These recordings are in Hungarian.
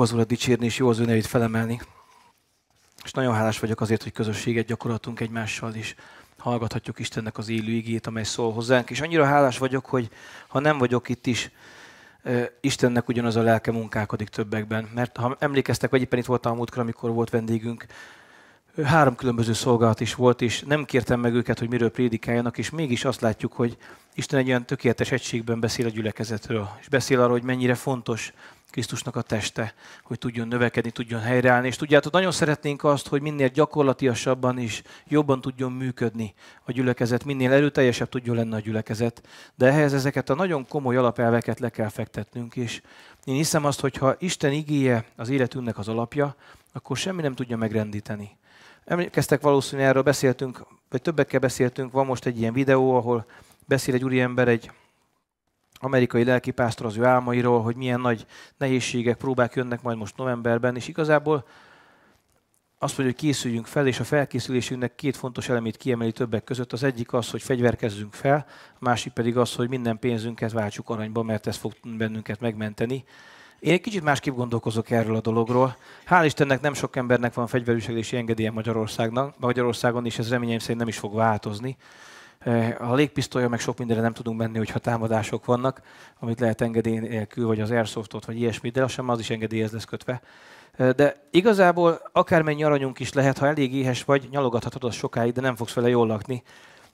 az Urat dicsérni, és jó az ő nevét felemelni. És nagyon hálás vagyok azért, hogy közösséget gyakoroltunk egymással, és hallgathatjuk Istennek az élő igét, amely szól hozzánk. És annyira hálás vagyok, hogy ha nem vagyok itt is, Istennek ugyanaz a lelke munkálkodik többekben. Mert ha emlékeztek, vagy éppen itt voltam a múltkor, amikor volt vendégünk, három különböző szolgálat is volt, és nem kértem meg őket, hogy miről prédikáljanak, és mégis azt látjuk, hogy Isten egy olyan tökéletes egységben beszél a gyülekezetről, és beszél arról, hogy mennyire fontos Krisztusnak a teste, hogy tudjon növekedni, tudjon helyreállni. És tudjátok, nagyon szeretnénk azt, hogy minél gyakorlatiasabban is jobban tudjon működni a gyülekezet, minél erőteljesebb tudjon lenni a gyülekezet. De ehhez ezeket a nagyon komoly alapelveket le kell fektetnünk, és én hiszem azt, hogy ha Isten igéje az életünknek az alapja, akkor semmi nem tudja megrendíteni. Emlékeztek valószínűleg erről beszéltünk, vagy többekkel beszéltünk, van most egy ilyen videó, ahol beszél egy úriember egy amerikai lelkipásztor az ő álmairól, hogy milyen nagy nehézségek, próbák jönnek majd most novemberben, és igazából azt mondja, hogy készüljünk fel, és a felkészülésünknek két fontos elemét kiemeli többek között. Az egyik az, hogy fegyverkezzünk fel, a másik pedig az, hogy minden pénzünket váltsuk aranyba, mert ez fog bennünket megmenteni. Én egy kicsit másképp gondolkozok erről a dologról. Hál' Istennek nem sok embernek van fegyverviselési engedélye Magyarországnak, Magyarországon, és ez reményeim szerint nem is fog változni. Eh, a légpisztolya meg sok mindenre nem tudunk menni, hogyha támadások vannak, amit lehet engedély nélkül, vagy az airsoftot, vagy ilyesmi, de az sem az is engedélyhez lesz kötve. Eh, de igazából akármennyi aranyunk is lehet, ha elég éhes vagy, nyalogathatod az sokáig, de nem fogsz vele jól lakni.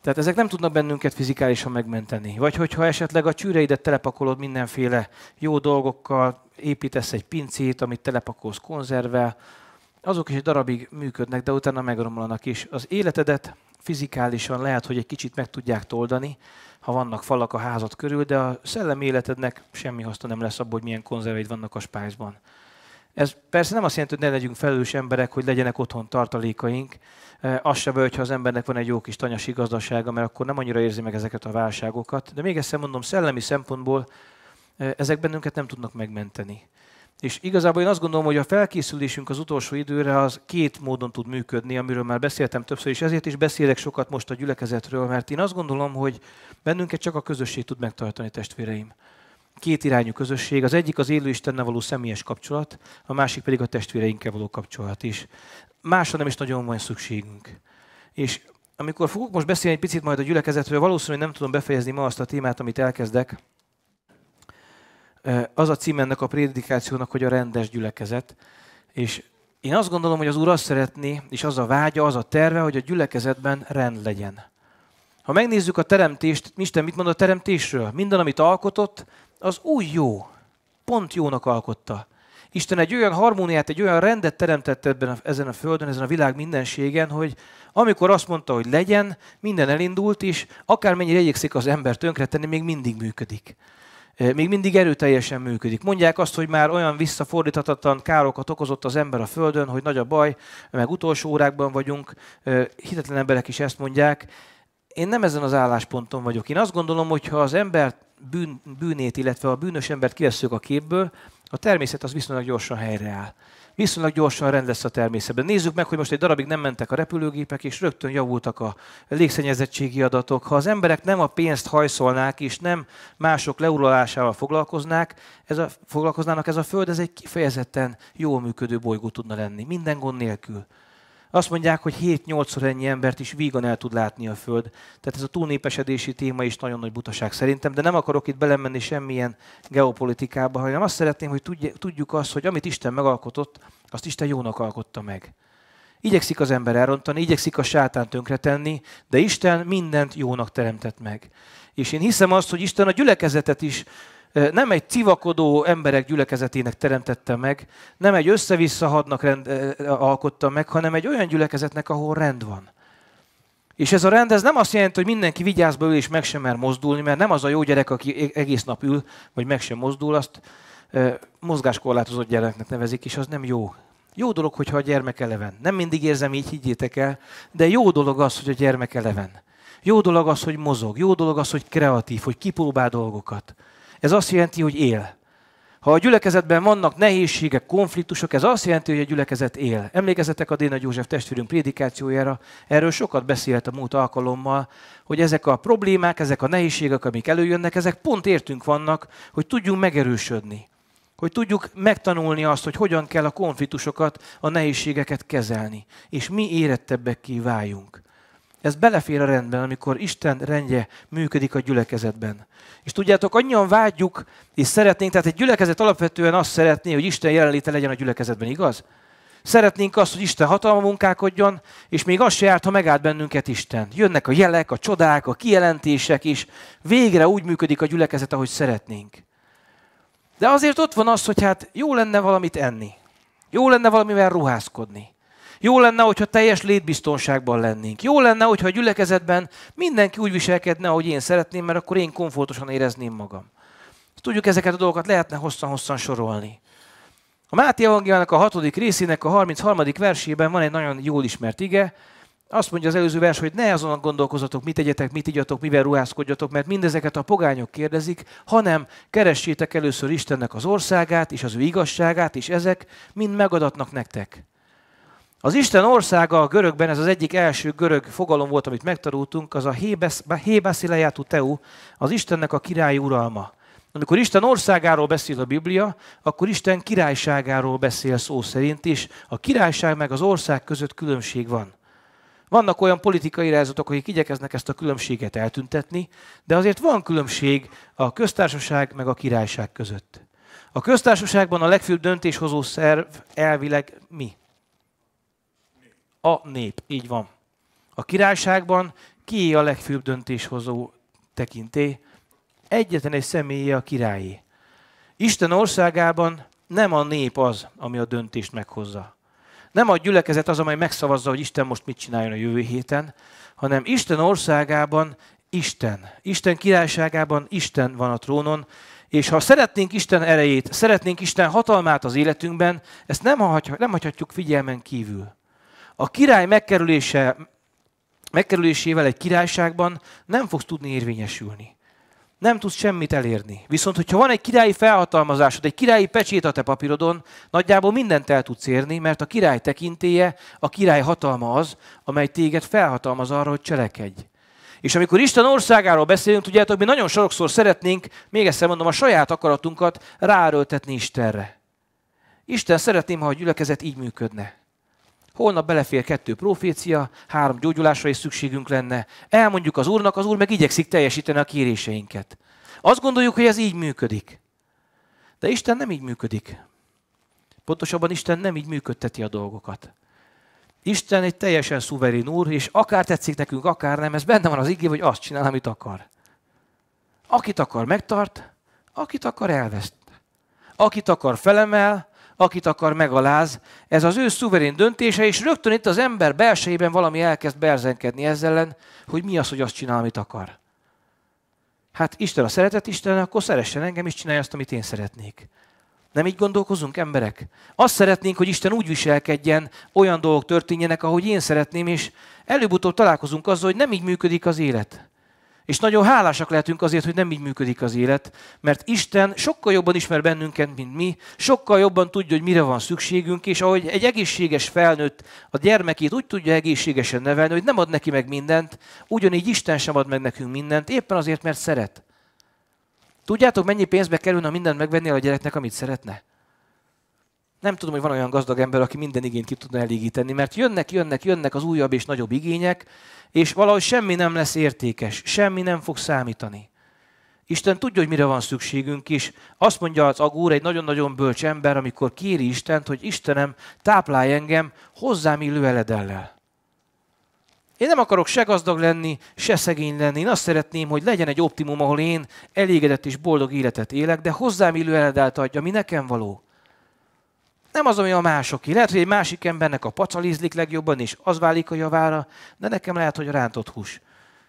Tehát ezek nem tudnak bennünket fizikálisan megmenteni. Vagy hogyha esetleg a csűreidet telepakolod mindenféle jó dolgokkal, építesz egy pincét, amit telepakolsz konzervvel, azok is egy darabig működnek, de utána megromlanak is. Az életedet fizikálisan lehet, hogy egy kicsit meg tudják toldani, ha vannak falak a házad körül, de a szellemi életednek semmi haszna nem lesz abból, hogy milyen konzerveid vannak a spájzban. Ez persze nem azt jelenti, hogy ne legyünk felelős emberek, hogy legyenek otthon tartalékaink. az se hogyha az embernek van egy jó kis tanyasi gazdasága, mert akkor nem annyira érzi meg ezeket a válságokat. De még egyszer mondom, szellemi szempontból ezek bennünket nem tudnak megmenteni. És igazából én azt gondolom, hogy a felkészülésünk az utolsó időre az két módon tud működni, amiről már beszéltem többször, és ezért is beszélek sokat most a gyülekezetről, mert én azt gondolom, hogy bennünket csak a közösség tud megtartani, testvéreim. Két irányú közösség, az egyik az élő Istennel való személyes kapcsolat, a másik pedig a testvéreinkkel való kapcsolat is. Másra nem is nagyon van szükségünk. És amikor fogok most beszélni egy picit majd a gyülekezetről, valószínűleg nem tudom befejezni ma azt a témát, amit elkezdek, az a cím ennek a prédikációnak, hogy a rendes gyülekezet. És én azt gondolom, hogy az Úr azt szeretné, és az a vágya, az a terve, hogy a gyülekezetben rend legyen. Ha megnézzük a teremtést, Isten mit mond a teremtésről? Minden, amit alkotott, az új jó. Pont jónak alkotta. Isten egy olyan harmóniát, egy olyan rendet teremtett ebben a, ezen a földön, ezen a világ mindenségen, hogy amikor azt mondta, hogy legyen, minden elindult, és akármennyire igyekszik az ember tönkretenni, még mindig működik még mindig erőteljesen működik. Mondják azt, hogy már olyan visszafordíthatatlan károkat okozott az ember a Földön, hogy nagy a baj, meg utolsó órákban vagyunk, hitetlen emberek is ezt mondják. Én nem ezen az állásponton vagyok. Én azt gondolom, hogy ha az ember bűn, bűnét, illetve a bűnös embert kivesszük a képből, a természet az viszonylag gyorsan helyreáll viszonylag gyorsan rend lesz a természetben. Nézzük meg, hogy most egy darabig nem mentek a repülőgépek, és rögtön javultak a légszennyezettségi adatok. Ha az emberek nem a pénzt hajszolnák, és nem mások leuralásával foglalkoznák, ez a, foglalkoznának, ez a Föld ez egy kifejezetten jól működő bolygó tudna lenni, minden gond nélkül. Azt mondják, hogy 7-8-szor ennyi embert is vígan el tud látni a Föld. Tehát ez a túlnépesedési téma is nagyon nagy butaság szerintem, de nem akarok itt belemenni semmilyen geopolitikába, hanem azt szeretném, hogy tudjuk azt, hogy amit Isten megalkotott, azt Isten jónak alkotta meg. Igyekszik az ember elrontani, igyekszik a sátán tönkretenni, de Isten mindent jónak teremtett meg. És én hiszem azt, hogy Isten a gyülekezetet is nem egy civakodó emberek gyülekezetének teremtette meg, nem egy össze-vissza hadnak rend, alkotta meg, hanem egy olyan gyülekezetnek, ahol rend van. És ez a rend, ez nem azt jelenti, hogy mindenki vigyázba ül és meg sem mer mozdulni, mert nem az a jó gyerek, aki e-, egész nap ül, vagy meg sem mozdul, azt mozgáskorlátozott gyereknek nevezik, és az nem jó. Jó dolog, hogyha a gyermek eleven. Nem mindig érzem így, higgyétek el, de jó dolog az, hogy a gyermek eleven. Jó dolog az, hogy mozog. Jó dolog az, hogy kreatív, hogy kipróbál dolgokat. Ez azt jelenti, hogy él. Ha a gyülekezetben vannak nehézségek, konfliktusok, ez azt jelenti, hogy a gyülekezet él. Emlékezetek a Déna József testvérünk prédikációjára, erről sokat beszélt a múlt alkalommal, hogy ezek a problémák, ezek a nehézségek, amik előjönnek, ezek pont értünk vannak, hogy tudjunk megerősödni. Hogy tudjuk megtanulni azt, hogy hogyan kell a konfliktusokat, a nehézségeket kezelni. És mi érettebbek váljunk. Ez belefér a rendben, amikor Isten rendje működik a gyülekezetben. És tudjátok, annyian vágyjuk és szeretnénk, tehát egy gyülekezet alapvetően azt szeretné, hogy Isten jelenléte legyen a gyülekezetben, igaz? Szeretnénk azt, hogy Isten hatalma munkálkodjon, és még azt se járt, ha megállt bennünket Isten. Jönnek a jelek, a csodák, a kijelentések, is. végre úgy működik a gyülekezet, ahogy szeretnénk. De azért ott van az, hogy hát jó lenne valamit enni. Jó lenne valamivel ruházkodni. Jó lenne, hogyha teljes létbiztonságban lennénk. Jó lenne, hogyha a gyülekezetben mindenki úgy viselkedne, ahogy én szeretném, mert akkor én komfortosan érezném magam. Tudjuk, ezeket a dolgokat lehetne hosszan-hosszan sorolni. A Máté Evangéliának a hatodik részének a 33. versében van egy nagyon jól ismert ige, azt mondja az előző vers, hogy ne azon gondolkozatok, mit egyetek, mit igyatok, mivel ruházkodjatok, mert mindezeket a pogányok kérdezik, hanem keressétek először Istennek az országát és az ő igazságát, és ezek mind megadatnak nektek. Az Isten országa a görögben, ez az egyik első görög fogalom volt, amit megtanultunk, az a Hébeszilejátú Teu, az Istennek a király uralma. Amikor Isten országáról beszél a Biblia, akkor Isten királyságáról beszél szó szerint is. A királyság meg az ország között különbség van. Vannak olyan politikai irányzatok, akik igyekeznek ezt a különbséget eltüntetni, de azért van különbség a köztársaság meg a királyság között. A köztársaságban a legfőbb döntéshozó szerv elvileg mi? a nép. Így van. A királyságban ki a legfőbb döntéshozó tekinté? Egyetlen egy személye a királyi. Isten országában nem a nép az, ami a döntést meghozza. Nem a gyülekezet az, amely megszavazza, hogy Isten most mit csináljon a jövő héten, hanem Isten országában Isten. Isten királyságában Isten van a trónon, és ha szeretnénk Isten erejét, szeretnénk Isten hatalmát az életünkben, ezt nem, hagy, nem hagyhatjuk figyelmen kívül. A király megkerülése, megkerülésével egy királyságban nem fogsz tudni érvényesülni. Nem tudsz semmit elérni. Viszont, hogyha van egy királyi felhatalmazásod, egy királyi pecsét a te papírodon, nagyjából mindent el tudsz érni, mert a király tekintéje, a király hatalma az, amely téged felhatalmaz arra, hogy cselekedj. És amikor Isten országáról beszélünk, tudjátok, mi nagyon sokszor szeretnénk, még egyszer mondom, a saját akaratunkat ráerőltetni Istenre. Isten szeretném, ha a gyülekezet így működne holnap belefér kettő profécia, három gyógyulásra is szükségünk lenne. Elmondjuk az Úrnak, az Úr meg igyekszik teljesíteni a kéréseinket. Azt gondoljuk, hogy ez így működik. De Isten nem így működik. Pontosabban Isten nem így működteti a dolgokat. Isten egy teljesen szuverén úr, és akár tetszik nekünk, akár nem, ez benne van az igény, hogy azt csinál, amit akar. Akit akar, megtart, akit akar, elveszt. Akit akar, felemel, akit akar megaláz. Ez az ő szuverén döntése, és rögtön itt az ember belsejében valami elkezd berzenkedni ezzel ellen, hogy mi az, hogy azt csinál, amit akar. Hát Isten a szeretet Isten, akkor szeressen engem, és csinálja azt, amit én szeretnék. Nem így gondolkozunk, emberek? Azt szeretnénk, hogy Isten úgy viselkedjen, olyan dolgok történjenek, ahogy én szeretném, és előbb-utóbb találkozunk azzal, hogy nem így működik az élet. És nagyon hálásak lehetünk azért, hogy nem így működik az élet, mert Isten sokkal jobban ismer bennünket, mint mi, sokkal jobban tudja, hogy mire van szükségünk, és ahogy egy egészséges felnőtt a gyermekét úgy tudja egészségesen nevelni, hogy nem ad neki meg mindent, ugyanígy Isten sem ad meg nekünk mindent, éppen azért, mert szeret. Tudjátok, mennyi pénzbe kerülne, mindent megvenni a gyereknek, amit szeretne? nem tudom, hogy van olyan gazdag ember, aki minden igényt ki tudna elégíteni, mert jönnek, jönnek, jönnek az újabb és nagyobb igények, és valahogy semmi nem lesz értékes, semmi nem fog számítani. Isten tudja, hogy mire van szükségünk is. Azt mondja az Agúr, egy nagyon-nagyon bölcs ember, amikor kéri Istent, hogy Istenem, táplálj engem hozzám illő eledellel. Én nem akarok se gazdag lenni, se szegény lenni. Én azt szeretném, hogy legyen egy optimum, ahol én elégedett és boldog életet élek, de hozzám illő eledelt adja, mi nekem való. Nem az, ami a másoké. Lehet, hogy egy másik embernek a pacal legjobban, és az válik a javára, de nekem lehet, hogy a rántott hús.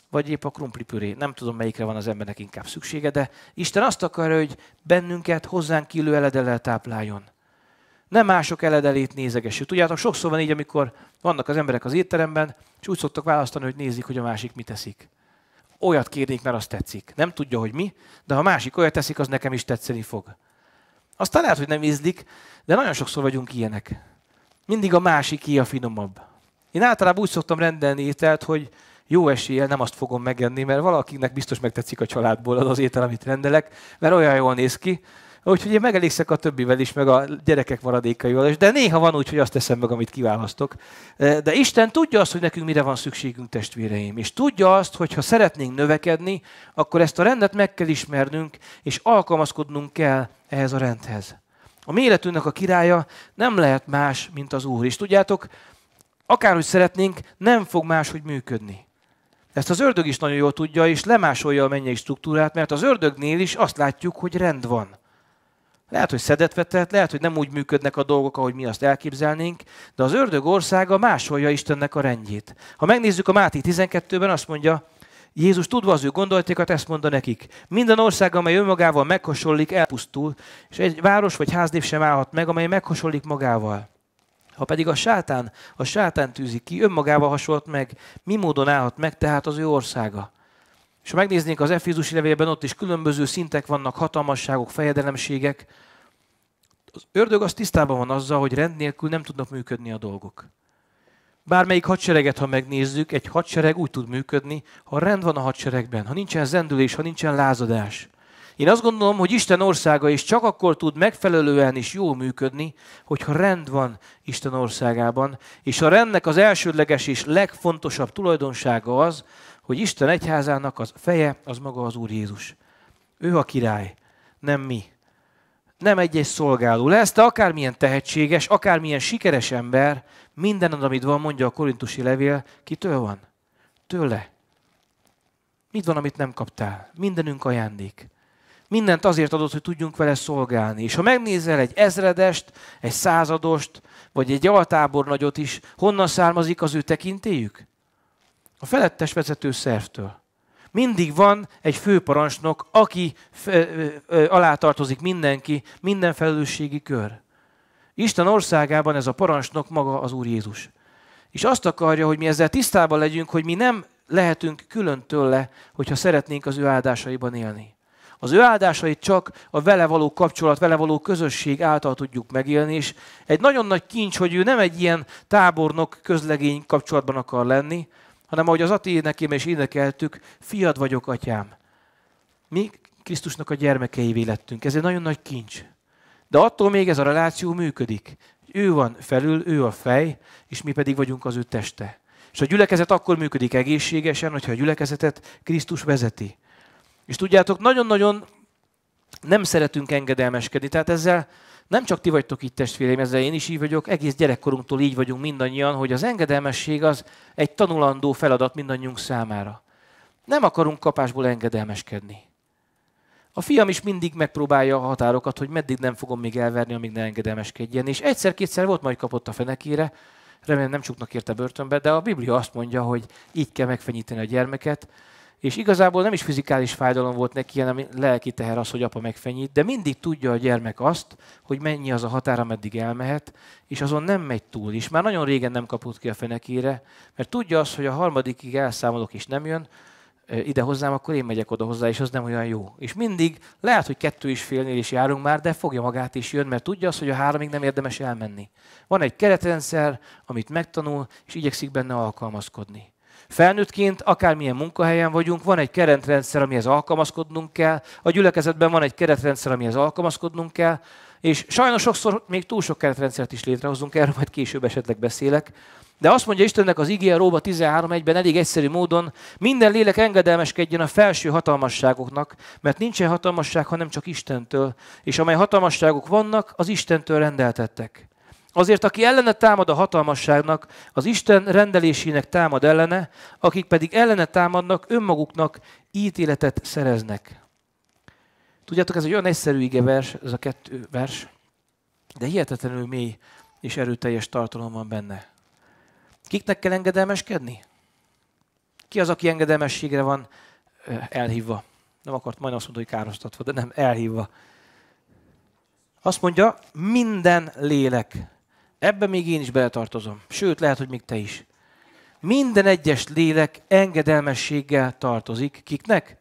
Vagy épp a krumplipüré. Nem tudom, melyikre van az embernek inkább szüksége, de Isten azt akarja, hogy bennünket hozzánk kilő eledellel tápláljon. Nem mások eledelét nézegessük. Tudjátok, sokszor van így, amikor vannak az emberek az étteremben, és úgy szoktak választani, hogy nézik, hogy a másik mit teszik olyat kérnék, mert azt tetszik. Nem tudja, hogy mi, de ha másik olyat teszik, az nekem is tetszeni fog. Aztán lehet, hogy nem ízlik, de nagyon sokszor vagyunk ilyenek. Mindig a másik ki a finomabb. Én általában úgy szoktam rendelni ételt, hogy jó eséllyel nem azt fogom megenni, mert valakinek biztos megtetszik a családból az az étel, amit rendelek, mert olyan jól néz ki, Úgyhogy én megelégszek a többivel is, meg a gyerekek maradékaival is, de néha van úgy, hogy azt teszem meg, amit kiválasztok. De Isten tudja azt, hogy nekünk mire van szükségünk, testvéreim, és tudja azt, hogy ha szeretnénk növekedni, akkor ezt a rendet meg kell ismernünk, és alkalmazkodnunk kell ehhez a rendhez. A mi életünknek a királya nem lehet más, mint az Úr. És tudjátok, akárhogy szeretnénk, nem fog máshogy működni. Ezt az ördög is nagyon jól tudja, és lemásolja a mennyei struktúrát, mert az ördögnél is azt látjuk, hogy rend van. Lehet, hogy szedetvetett, lehet, hogy nem úgy működnek a dolgok, ahogy mi azt elképzelnénk, de az ördög országa másolja Istennek a rendjét. Ha megnézzük a Máté 12-ben, azt mondja, Jézus tudva az ő gondoltékat, ezt mondta nekik. Minden ország, amely önmagával meghasonlik, elpusztul, és egy város vagy háznév sem állhat meg, amely meghasonlik magával. Ha pedig a sátán, a sátán tűzi ki, önmagával hasonlít meg, mi módon állhat meg tehát az ő országa? És ha megnéznénk az Efézusi levélben, ott is különböző szintek vannak, hatalmasságok, fejedelemségek. Az ördög az tisztában van azzal, hogy rend nélkül nem tudnak működni a dolgok. Bármelyik hadsereget, ha megnézzük, egy hadsereg úgy tud működni, ha rend van a hadseregben, ha nincsen zendülés, ha nincsen lázadás. Én azt gondolom, hogy Isten országa is csak akkor tud megfelelően is jól működni, hogyha rend van Isten országában, és a rendnek az elsődleges és legfontosabb tulajdonsága az, hogy Isten egyházának az feje az maga az Úr Jézus. Ő a király, nem mi. Nem egy-egy szolgáló. Lesz de akármilyen tehetséges, akármilyen sikeres ember, minden, amit van, mondja a korintusi levél, kitől van? Tőle. Mit van, amit nem kaptál? Mindenünk ajándék. Mindent azért adott, hogy tudjunk vele szolgálni. És ha megnézel egy ezredest, egy századost, vagy egy altábornagyot is, honnan származik az ő tekintélyük? A felettes vezető szervtől. Mindig van egy főparancsnok, aki alá tartozik mindenki, minden felelősségi kör. Isten országában ez a parancsnok maga az Úr Jézus. És azt akarja, hogy mi ezzel tisztában legyünk, hogy mi nem lehetünk külön tőle, hogyha szeretnénk az ő áldásaiban élni. Az ő áldásait csak a vele való kapcsolat, vele való közösség által tudjuk megélni, és egy nagyon nagy kincs, hogy ő nem egy ilyen tábornok közlegény kapcsolatban akar lenni, hanem ahogy az ati énekém és énekeltük, fiad vagyok, atyám. Mi Krisztusnak a gyermekei lettünk. Ez egy nagyon nagy kincs. De attól még ez a reláció működik. Ő van felül, ő a fej, és mi pedig vagyunk az ő teste. És a gyülekezet akkor működik egészségesen, hogyha a gyülekezetet Krisztus vezeti. És tudjátok, nagyon-nagyon nem szeretünk engedelmeskedni. Tehát ezzel nem csak ti vagytok itt testvéreim, ezzel én is így vagyok, egész gyerekkorunktól így vagyunk mindannyian, hogy az engedelmesség az egy tanulandó feladat mindannyiunk számára. Nem akarunk kapásból engedelmeskedni. A fiam is mindig megpróbálja a határokat, hogy meddig nem fogom még elverni, amíg ne engedelmeskedjen. És egyszer-kétszer volt, majd kapott a fenekére, remélem nem csuknak érte börtönbe, de a Biblia azt mondja, hogy így kell megfenyíteni a gyermeket, és igazából nem is fizikális fájdalom volt neki, hanem lelki teher az, hogy apa megfenyít, de mindig tudja a gyermek azt, hogy mennyi az a határa, meddig elmehet, és azon nem megy túl is. Már nagyon régen nem kapott ki a fenekére, mert tudja azt, hogy a harmadikig elszámolok és nem jön, e, ide hozzám, akkor én megyek oda hozzá, és az nem olyan jó. És mindig lehet, hogy kettő is félnél is járunk már, de fogja magát is jön, mert tudja azt, hogy a háromig nem érdemes elmenni. Van egy keretrendszer, amit megtanul, és igyekszik benne alkalmazkodni. Felnőttként akármilyen munkahelyen vagyunk, van egy keretrendszer, amihez alkalmazkodnunk kell, a gyülekezetben van egy keretrendszer, amihez alkalmazkodnunk kell, és sajnos sokszor még túl sok keretrendszert is létrehozunk, erről majd később esetleg beszélek. De azt mondja Istennek az igéje Róba 13.1-ben elég egyszerű módon, minden lélek engedelmeskedjen a felső hatalmasságoknak, mert nincsen hatalmasság, hanem csak Istentől, és amely hatalmasságok vannak, az Istentől rendeltettek. Azért, aki ellene támad a hatalmasságnak, az Isten rendelésének támad ellene, akik pedig ellene támadnak, önmaguknak ítéletet szereznek. Tudjátok, ez egy olyan egyszerű vers, ez a kettő vers, de hihetetlenül mély és erőteljes tartalom van benne. Kiknek kell engedelmeskedni? Ki az, aki engedelmességre van elhívva? Nem akart majd azt mondani, hogy károsztatva, de nem, elhívva. Azt mondja, minden lélek Ebben még én is beletartozom. Sőt, lehet, hogy még te is. Minden egyes lélek engedelmességgel tartozik. Kiknek?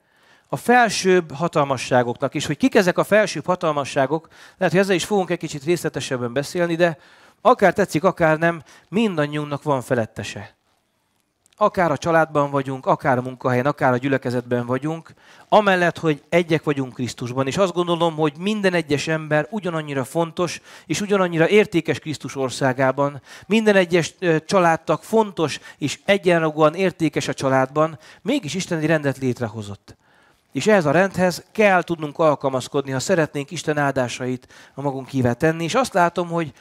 A felsőbb hatalmasságoknak. És hogy kik ezek a felsőbb hatalmasságok, lehet, hogy ezzel is fogunk egy kicsit részletesebben beszélni, de akár tetszik, akár nem, mindannyiunknak van felettese akár a családban vagyunk, akár a munkahelyen, akár a gyülekezetben vagyunk, amellett, hogy egyek vagyunk Krisztusban, és azt gondolom, hogy minden egyes ember ugyanannyira fontos, és ugyanannyira értékes Krisztus országában, minden egyes családtag fontos, és egyenlogóan értékes a családban, mégis Isten egy rendet létrehozott. És ehhez a rendhez kell tudnunk alkalmazkodni, ha szeretnénk Isten áldásait a magunk kívá tenni, és azt látom, hogy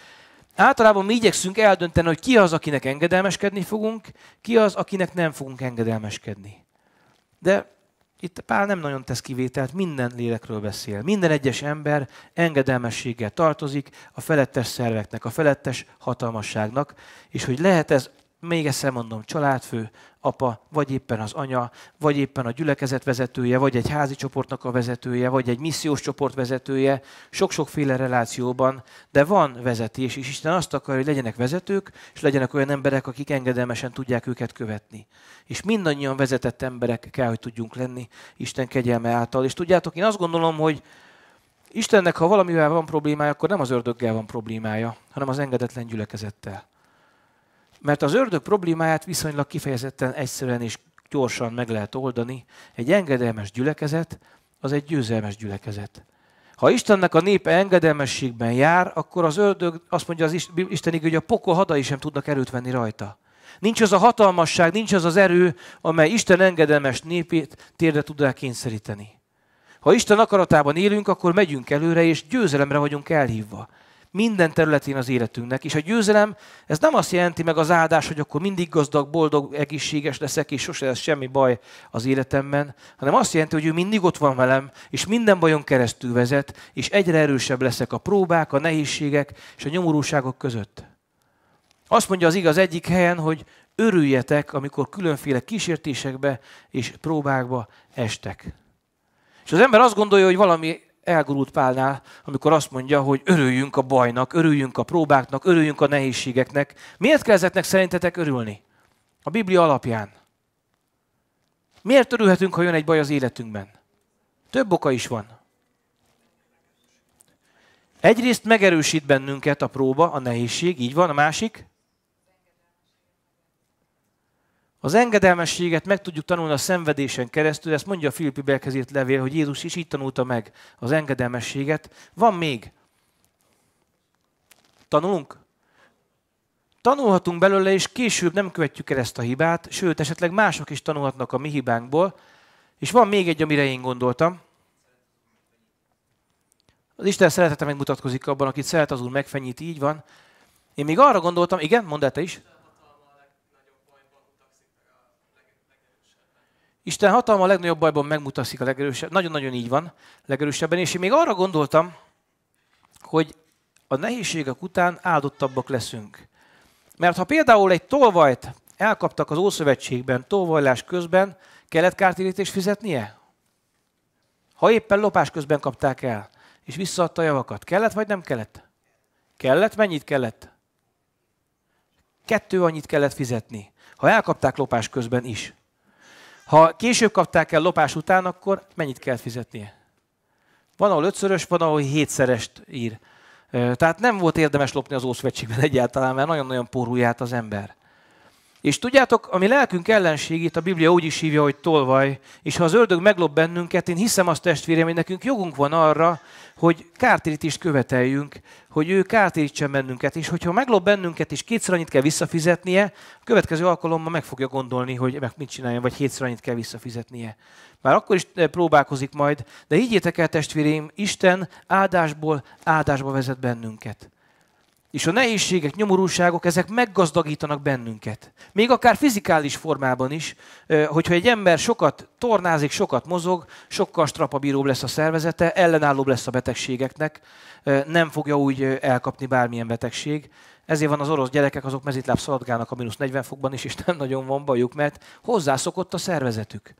Általában mi igyekszünk eldönteni, hogy ki az, akinek engedelmeskedni fogunk, ki az, akinek nem fogunk engedelmeskedni. De itt Pál nem nagyon tesz kivételt, minden lélekről beszél. Minden egyes ember engedelmességgel tartozik a felettes szerveknek, a felettes hatalmasságnak, és hogy lehet ez még egyszer mondom, családfő, apa, vagy éppen az anya, vagy éppen a gyülekezet vezetője, vagy egy házi csoportnak a vezetője, vagy egy missziós csoport vezetője, sok-sokféle relációban, de van vezetés, és Isten azt akarja, hogy legyenek vezetők, és legyenek olyan emberek, akik engedelmesen tudják őket követni. És mindannyian vezetett emberek kell, hogy tudjunk lenni Isten kegyelme által. És tudjátok, én azt gondolom, hogy Istennek, ha valamivel van problémája, akkor nem az ördöggel van problémája, hanem az engedetlen gyülekezettel. Mert az ördög problémáját viszonylag kifejezetten egyszerűen és gyorsan meg lehet oldani. Egy engedelmes gyülekezet, az egy győzelmes gyülekezet. Ha Istennek a népe engedelmességben jár, akkor az ördög azt mondja az Isten hogy a pokol hadai sem tudnak erőt venni rajta. Nincs az a hatalmasság, nincs az az erő, amely Isten engedelmes népét térde tud kényszeríteni. Ha Isten akaratában élünk, akkor megyünk előre, és győzelemre vagyunk elhívva minden területén az életünknek. És a győzelem, ez nem azt jelenti meg az áldás, hogy akkor mindig gazdag, boldog, egészséges leszek, és sose lesz semmi baj az életemben, hanem azt jelenti, hogy ő mindig ott van velem, és minden bajon keresztül vezet, és egyre erősebb leszek a próbák, a nehézségek és a nyomorúságok között. Azt mondja az igaz egyik helyen, hogy örüljetek, amikor különféle kísértésekbe és próbákba estek. És az ember azt gondolja, hogy valami elgurult Pálnál, amikor azt mondja, hogy örüljünk a bajnak, örüljünk a próbáknak, örüljünk a nehézségeknek. Miért kell ezeknek szerintetek örülni? A Biblia alapján. Miért örülhetünk, ha jön egy baj az életünkben? Több oka is van. Egyrészt megerősít bennünket a próba, a nehézség, így van, a másik Az engedelmességet meg tudjuk tanulni a szenvedésen keresztül, ezt mondja a Filippi Belkezét levél, hogy Jézus is így tanulta meg az engedelmességet. Van még. Tanulunk? Tanulhatunk belőle, és később nem követjük el ezt a hibát, sőt, esetleg mások is tanulhatnak a mi hibánkból. És van még egy, amire én gondoltam. Az Isten szeretete megmutatkozik abban, akit szeret, az Úr megfenyíti, így van. Én még arra gondoltam, igen, mondd el te is. Isten hatalma a legnagyobb bajban megmutatszik a legerősebb. Nagyon-nagyon így van, legerősebben. És én még arra gondoltam, hogy a nehézségek után áldottabbak leszünk. Mert ha például egy tolvajt elkaptak az Ószövetségben tolvajlás közben, kellett kártérítést fizetnie? Ha éppen lopás közben kapták el, és visszaadta a javakat, kellett vagy nem kellett? Kellett, mennyit kellett? Kettő annyit kellett fizetni, ha elkapták lopás közben is. Ha később kapták el lopás után, akkor mennyit kell fizetnie? Van, ahol ötszörös, van, ahol hétszerest ír. Tehát nem volt érdemes lopni az Ószövetségben egyáltalán, mert nagyon-nagyon porulját az ember. És tudjátok, ami lelkünk ellenségét a Biblia úgy is hívja, hogy tolvaj, és ha az ördög meglop bennünket, én hiszem azt testvérem, hogy nekünk jogunk van arra, hogy kártérítést követeljünk, hogy ő kártérítsen bennünket, és hogyha meglop bennünket, és kétszer annyit kell visszafizetnie, a következő alkalommal meg fogja gondolni, hogy meg mit csináljon, vagy hétszer annyit kell visszafizetnie. Már akkor is eh, próbálkozik majd, de higgyétek el testvérem, Isten áldásból áldásba vezet bennünket. És a nehézségek, nyomorúságok, ezek meggazdagítanak bennünket. Még akár fizikális formában is, hogyha egy ember sokat tornázik, sokat mozog, sokkal strapabíróbb lesz a szervezete, ellenállóbb lesz a betegségeknek, nem fogja úgy elkapni bármilyen betegség. Ezért van az orosz gyerekek, azok mezitláb szaladgálnak a mínusz 40 fokban is, és nem nagyon van bajuk, mert hozzászokott a szervezetük.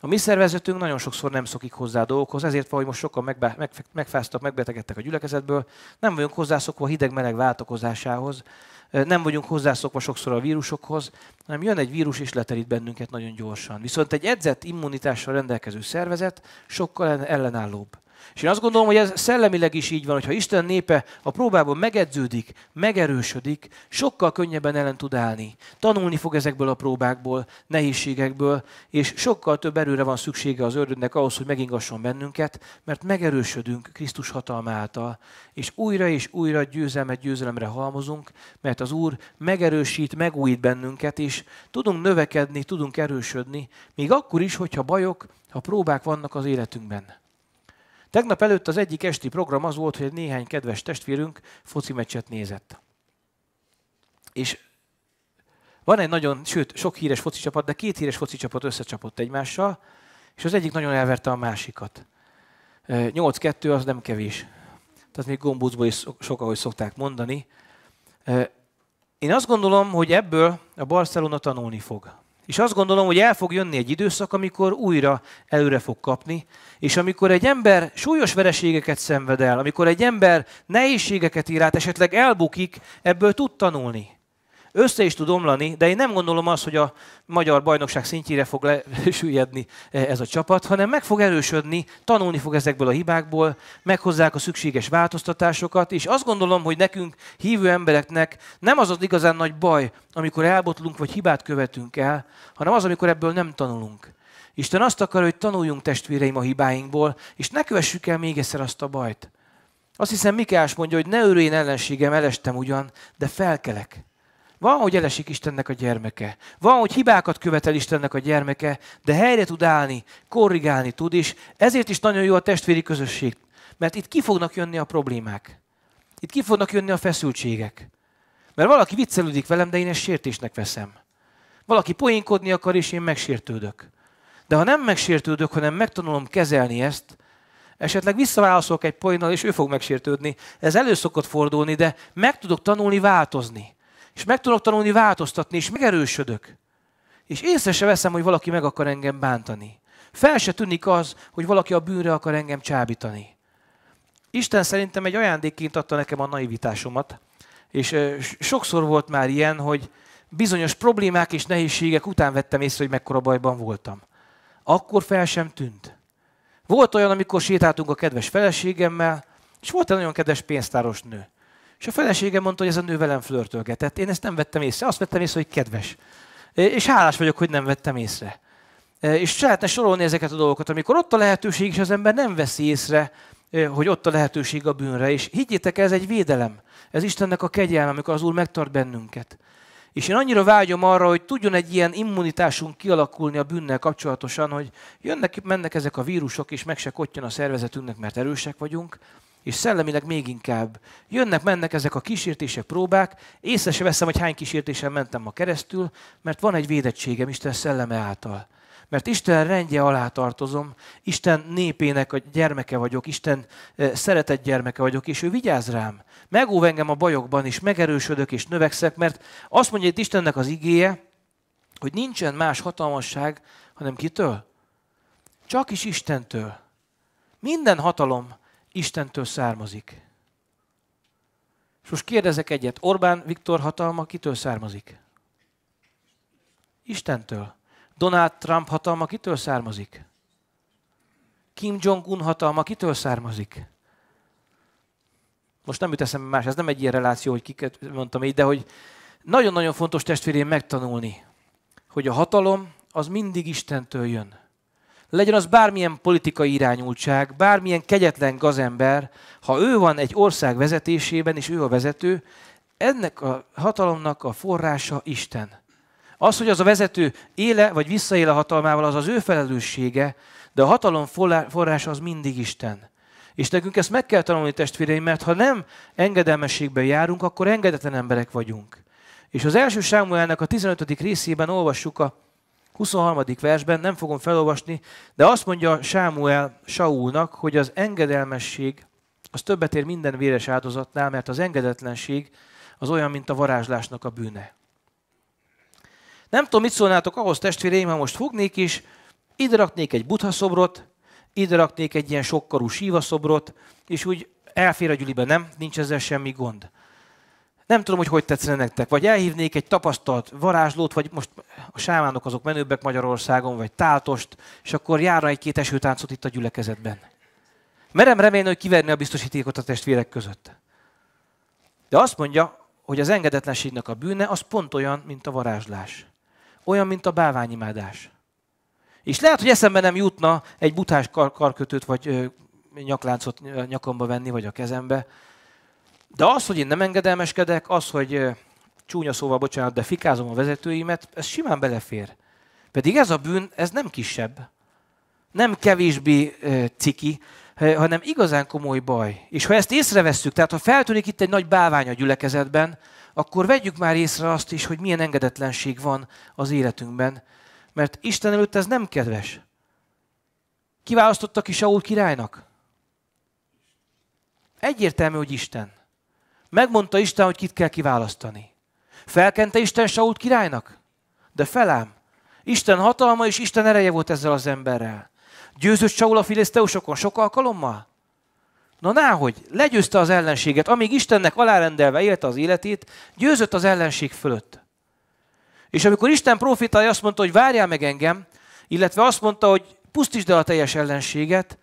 A mi szervezetünk nagyon sokszor nem szokik hozzá a dolgokhoz, ezért valahogy most sokan megbe, meg, megfáztak, megbetegedtek a gyülekezetből, nem vagyunk hozzászokva a hideg-meleg váltakozásához, nem vagyunk hozzászokva sokszor a vírusokhoz, hanem jön egy vírus és leterít bennünket nagyon gyorsan. Viszont egy edzett immunitással rendelkező szervezet sokkal ellenállóbb. És én azt gondolom, hogy ez szellemileg is így van, hogyha Isten népe a próbában megedződik, megerősödik, sokkal könnyebben ellen tud állni. Tanulni fog ezekből a próbákból, nehézségekből, és sokkal több erőre van szüksége az ördögnek ahhoz, hogy megingasson bennünket, mert megerősödünk Krisztus hatalma által, és újra és újra győzelmet győzelemre halmozunk, mert az Úr megerősít, megújít bennünket, és tudunk növekedni, tudunk erősödni, még akkor is, hogyha bajok, ha próbák vannak az életünkben. Tegnap előtt az egyik esti program az volt, hogy néhány kedves testvérünk foci meccset nézett. És van egy nagyon, sőt, sok híres foci csapat, de két híres foci csapat összecsapott egymással, és az egyik nagyon elverte a másikat. 8-2 az nem kevés. Tehát még gombócból is sok, ahogy szokták mondani. Én azt gondolom, hogy ebből a Barcelona tanulni fog. És azt gondolom, hogy el fog jönni egy időszak, amikor újra előre fog kapni, és amikor egy ember súlyos vereségeket szenved el, amikor egy ember nehézségeket ír át, esetleg elbukik, ebből tud tanulni. Össze is tud omlani, de én nem gondolom azt, hogy a magyar bajnokság szintjére fog lesüllyedni eh, ez a csapat, hanem meg fog erősödni, tanulni fog ezekből a hibákból, meghozzák a szükséges változtatásokat, és azt gondolom, hogy nekünk, hívő embereknek nem az az igazán nagy baj, amikor elbotlunk vagy hibát követünk el, hanem az, amikor ebből nem tanulunk. Isten azt akar, hogy tanuljunk testvéreim a hibáinkból, és ne kövessük el még egyszer azt a bajt. Azt hiszem Mikás mondja, hogy ne örüljön ellenségem, elestem ugyan, de felkelek. Van, hogy elesik Istennek a gyermeke. Van, hogy hibákat követel Istennek a gyermeke, de helyre tud állni, korrigálni tud is. Ezért is nagyon jó a testvéri közösség. Mert itt ki fognak jönni a problémák. Itt ki fognak jönni a feszültségek. Mert valaki viccelődik velem, de én ezt sértésnek veszem. Valaki poénkodni akar, és én megsértődök. De ha nem megsértődök, hanem megtanulom kezelni ezt, esetleg visszaválaszolok egy poénnal, és ő fog megsértődni. Ez elő szokott fordulni, de meg tudok tanulni változni és meg tudok tanulni változtatni, és megerősödök. És észre se veszem, hogy valaki meg akar engem bántani. Fel se tűnik az, hogy valaki a bűnre akar engem csábítani. Isten szerintem egy ajándékként adta nekem a naivitásomat, és sokszor volt már ilyen, hogy bizonyos problémák és nehézségek után vettem észre, hogy mekkora bajban voltam. Akkor fel sem tűnt. Volt olyan, amikor sétáltunk a kedves feleségemmel, és volt egy nagyon kedves pénztáros nő. És a felesége mondta, hogy ez a nő velem flörtölgetett. Én ezt nem vettem észre. Azt vettem észre, hogy kedves. És hálás vagyok, hogy nem vettem észre. És lehetne sorolni ezeket a dolgokat, amikor ott a lehetőség, és az ember nem veszi észre, hogy ott a lehetőség a bűnre. És higgyétek, ez egy védelem. Ez Istennek a kegyelme, amikor az Úr megtart bennünket. És én annyira vágyom arra, hogy tudjon egy ilyen immunitásunk kialakulni a bűnnel kapcsolatosan, hogy jönnek, mennek ezek a vírusok, és meg se a szervezetünknek, mert erősek vagyunk, és szellemileg még inkább. Jönnek, mennek ezek a kísértések, próbák, észre se veszem, hogy hány kísértésen mentem ma keresztül, mert van egy védettségem Isten szelleme által. Mert Isten rendje alá tartozom, Isten népének a gyermeke vagyok, Isten e, szeretett gyermeke vagyok, és ő vigyáz rám. Megóv engem a bajokban, és megerősödök, és növekszek, mert azt mondja itt Istennek az igéje, hogy nincsen más hatalmasság, hanem kitől? Csak is Istentől. Minden hatalom, Istentől származik. És most kérdezek egyet, Orbán Viktor hatalma kitől származik? Istentől. Donald Trump hatalma kitől származik? Kim Jong-un hatalma kitől származik? Most nem jut eszembe más, ez nem egy ilyen reláció, hogy kiket mondtam így, de hogy nagyon-nagyon fontos testvérén megtanulni, hogy a hatalom az mindig Istentől jön legyen az bármilyen politikai irányultság, bármilyen kegyetlen gazember, ha ő van egy ország vezetésében, és ő a vezető, ennek a hatalomnak a forrása Isten. Az, hogy az a vezető éle vagy visszaél a hatalmával, az az ő felelőssége, de a hatalom forrása az mindig Isten. És nekünk ezt meg kell tanulni, testvéreim, mert ha nem engedelmességben járunk, akkor engedetlen emberek vagyunk. És az első Sámuelnek a 15. részében olvassuk a 23. versben, nem fogom felolvasni, de azt mondja Sámuel Saulnak, hogy az engedelmesség az többet ér minden véres áldozatnál, mert az engedetlenség az olyan, mint a varázslásnak a bűne. Nem tudom, mit szólnátok ahhoz, testvéreim, ha most fognék is, ide raknék egy butha szobrot, ide raknék egy ilyen sokkarú síva szobrot, és úgy elfér a gyülibe, nem? Nincs ezzel semmi gond nem tudom, hogy hogy tetszene nektek. Vagy elhívnék egy tapasztalt varázslót, vagy most a sámánok azok menőbbek Magyarországon, vagy táltost, és akkor járna egy-két esőtáncot itt a gyülekezetben. Merem remélni, hogy kiverni a biztosítékot a testvérek között. De azt mondja, hogy az engedetlenségnek a bűne az pont olyan, mint a varázslás. Olyan, mint a báványimádás. És lehet, hogy eszembe nem jutna egy butás kar- karkötőt, vagy ö, nyakláncot nyakamba venni, vagy a kezembe, de az, hogy én nem engedelmeskedek, az, hogy csúnya szóval, bocsánat, de fikázom a vezetőimet, ez simán belefér. Pedig ez a bűn, ez nem kisebb. Nem kevésbé ciki, hanem igazán komoly baj. És ha ezt észrevesszük, tehát ha feltűnik itt egy nagy bávány a gyülekezetben, akkor vegyük már észre azt is, hogy milyen engedetlenség van az életünkben. Mert Isten előtt ez nem kedves. Kiválasztottak is Saul királynak? Egyértelmű, hogy Isten. Megmondta Isten, hogy kit kell kiválasztani. Felkente Isten Sault királynak? De felám, Isten hatalma és Isten ereje volt ezzel az emberrel. Győzött Saul a filiszteusokon sok alkalommal? Na náhogy, legyőzte az ellenséget, amíg Istennek alárendelve élte az életét, győzött az ellenség fölött. És amikor Isten profitai azt mondta, hogy várjál meg engem, illetve azt mondta, hogy pusztítsd el a teljes ellenséget,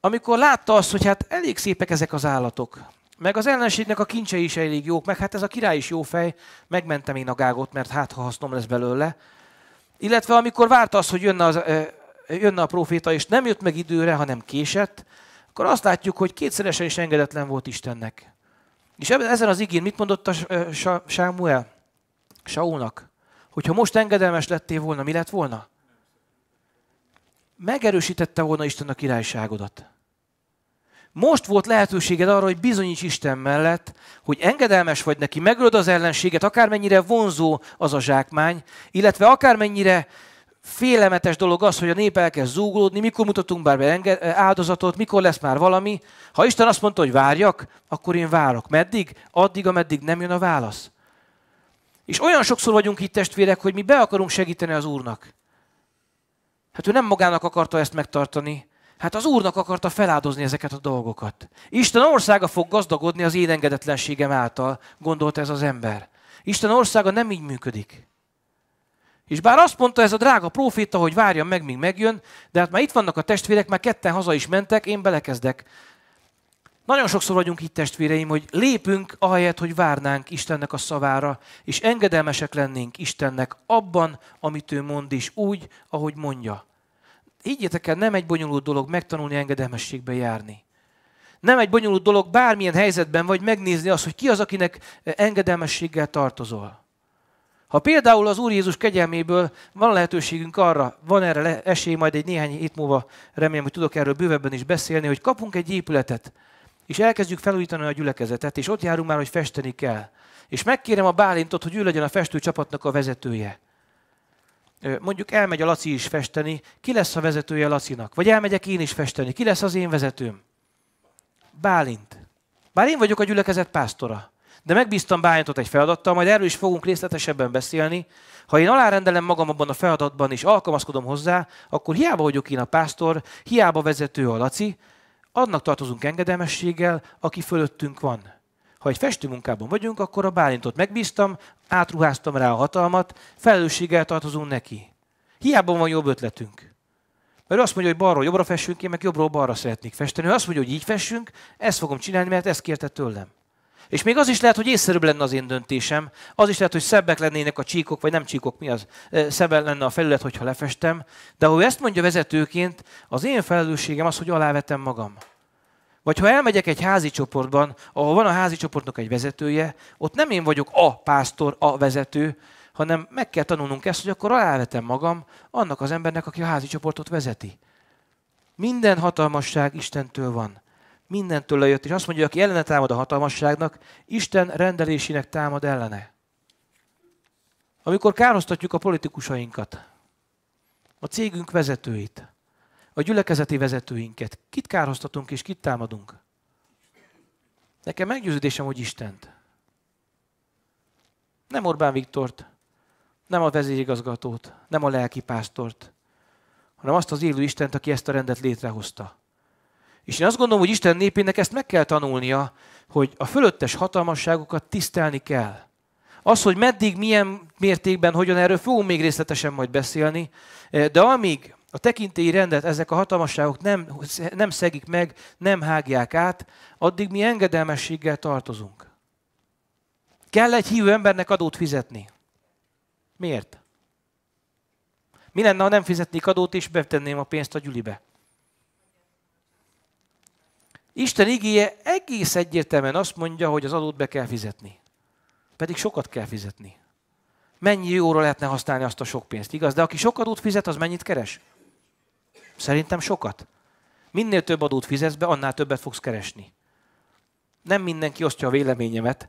amikor látta azt, hogy hát elég szépek ezek az állatok, meg az ellenségnek a kincsei is elég jók, meg hát ez a király is jó fej, megmentem én a gágot, mert hát ha hasznom lesz belőle. Illetve amikor várta az, hogy jönne, az, jönne a proféta, és nem jött meg időre, hanem késett, akkor azt látjuk, hogy kétszeresen is engedetlen volt Istennek. És ezen az igén mit mondott a Sámuel? Saulnak, hogyha most engedelmes lettél volna, mi lett volna? Megerősítette volna Isten a királyságodat. Most volt lehetőséged arra, hogy bizonyíts Isten mellett, hogy engedelmes vagy neki, megölöd az ellenséget, akármennyire vonzó az a zsákmány, illetve akármennyire félelmetes dolog az, hogy a nép elkezd zúgolódni, mikor mutatunk bár be áldozatot, mikor lesz már valami. Ha Isten azt mondta, hogy várjak, akkor én várok. Meddig? Addig, ameddig nem jön a válasz. És olyan sokszor vagyunk itt testvérek, hogy mi be akarunk segíteni az Úrnak. Hát ő nem magának akarta ezt megtartani, Hát az Úrnak akarta feláldozni ezeket a dolgokat. Isten országa fog gazdagodni az én engedetlenségem által, gondolt ez az ember. Isten országa nem így működik. És bár azt mondta ez a drága proféta, hogy várjam meg, míg megjön, de hát már itt vannak a testvérek, már ketten haza is mentek, én belekezdek. Nagyon sokszor vagyunk itt testvéreim, hogy lépünk ahelyett, hogy várnánk Istennek a szavára, és engedelmesek lennénk Istennek abban, amit ő mond, és úgy, ahogy mondja. Higgyétek el, nem egy bonyolult dolog megtanulni engedelmességbe járni. Nem egy bonyolult dolog bármilyen helyzetben vagy megnézni azt, hogy ki az, akinek eh, engedelmességgel tartozol. Ha például az Úr Jézus kegyelméből van lehetőségünk arra, van erre esély, majd egy néhány hét múlva remélem, hogy tudok erről bővebben is beszélni, hogy kapunk egy épületet, és elkezdjük felújítani a gyülekezetet, és ott járunk már, hogy festeni kell. És megkérem a Bálintot, hogy ő legyen a festőcsapatnak a vezetője mondjuk elmegy a Laci is festeni, ki lesz a vezetője Lacinak? Vagy elmegyek én is festeni, ki lesz az én vezetőm? Bálint. Bár én vagyok a gyülekezet pásztora, de megbíztam Bálintot egy feladattal, majd erről is fogunk részletesebben beszélni. Ha én alárendelem magam abban a feladatban és alkalmazkodom hozzá, akkor hiába vagyok én a pásztor, hiába vezető a Laci, annak tartozunk engedelmességgel, aki fölöttünk van. Ha egy festőmunkában vagyunk, akkor a Bálintot megbíztam, átruháztam rá a hatalmat, felelősséggel tartozunk neki. Hiába van jobb ötletünk. Mert ő azt mondja, hogy balról jobbra fessünk, én meg jobbról balra szeretnék festeni. Ő azt mondja, hogy így fessünk, ezt fogom csinálni, mert ezt kérte tőlem. És még az is lehet, hogy észszerűbb lenne az én döntésem, az is lehet, hogy szebbek lennének a csíkok, vagy nem csíkok, mi az, szebb lenne a felület, hogyha lefestem, de ahogy ezt mondja vezetőként, az én felelősségem az, hogy alávetem magam. Vagy ha elmegyek egy házi csoportban, ahol van a házi csoportnak egy vezetője, ott nem én vagyok a pásztor, a vezető, hanem meg kell tanulnunk ezt, hogy akkor alávetem magam annak az embernek, aki a házi csoportot vezeti. Minden hatalmasság Istentől van. Mindentől lejött, és azt mondja, aki ellene támad a hatalmasságnak, Isten rendelésének támad ellene. Amikor károsztatjuk a politikusainkat, a cégünk vezetőit, a gyülekezeti vezetőinket. Kit kárhoztatunk és kit támadunk? Nekem meggyőződésem, hogy Istent. Nem Orbán Viktort, nem a vezérigazgatót, nem a lelki pásztort, hanem azt az élő Istent, aki ezt a rendet létrehozta. És én azt gondolom, hogy Isten népének ezt meg kell tanulnia, hogy a fölöttes hatalmasságokat tisztelni kell. Az, hogy meddig, milyen mértékben, hogyan, erről fogunk még részletesen majd beszélni, de amíg a tekintélyi rendet ezek a hatalmasságok nem, nem szegik meg, nem hágják át, addig mi engedelmességgel tartozunk. Kell egy hívő embernek adót fizetni. Miért? Mi lenne, ha nem fizetnék adót, és betenném a pénzt a gyülibe? Isten igéje egész egyértelműen azt mondja, hogy az adót be kell fizetni. Pedig sokat kell fizetni. Mennyi jóra lehetne használni azt a sok pénzt, igaz? De aki sok adót fizet, az mennyit keres? Szerintem sokat. Minél több adót fizetsz be, annál többet fogsz keresni. Nem mindenki osztja a véleményemet,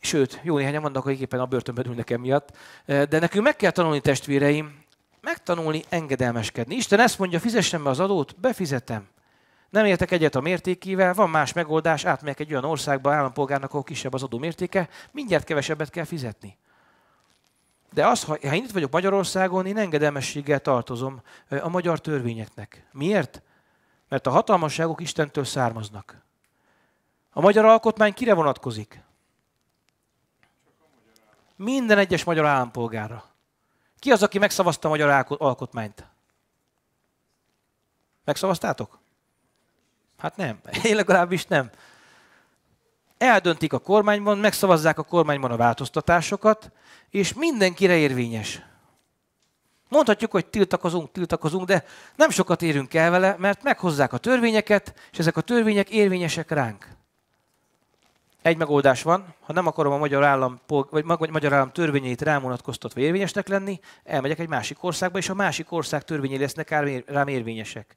sőt, jó néhányan vannak, akik éppen a börtönben ülnek emiatt, de nekünk meg kell tanulni, testvéreim, megtanulni engedelmeskedni. Isten ezt mondja, fizessem be az adót, befizetem. Nem értek egyet a mértékével, van más megoldás, átmegyek egy olyan országba állampolgárnak, ahol kisebb az adó mértéke, mindjárt kevesebbet kell fizetni. De az, ha, ha én itt vagyok Magyarországon, én engedelmességgel tartozom a magyar törvényeknek. Miért? Mert a hatalmasságok Istentől származnak. A magyar alkotmány kire vonatkozik? Minden egyes magyar állampolgára. Ki az, aki megszavazta a magyar alkotmányt? Megszavaztátok? Hát nem. Én legalábbis nem eldöntik a kormányban, megszavazzák a kormányban a változtatásokat, és mindenkire érvényes. Mondhatjuk, hogy tiltakozunk, tiltakozunk, de nem sokat érünk el vele, mert meghozzák a törvényeket, és ezek a törvények érvényesek ránk. Egy megoldás van, ha nem akarom a magyar állam, vagy magyar állam törvényeit rám vonatkoztatva érvényesnek lenni, elmegyek egy másik országba, és a másik ország törvényei lesznek rám érvényesek.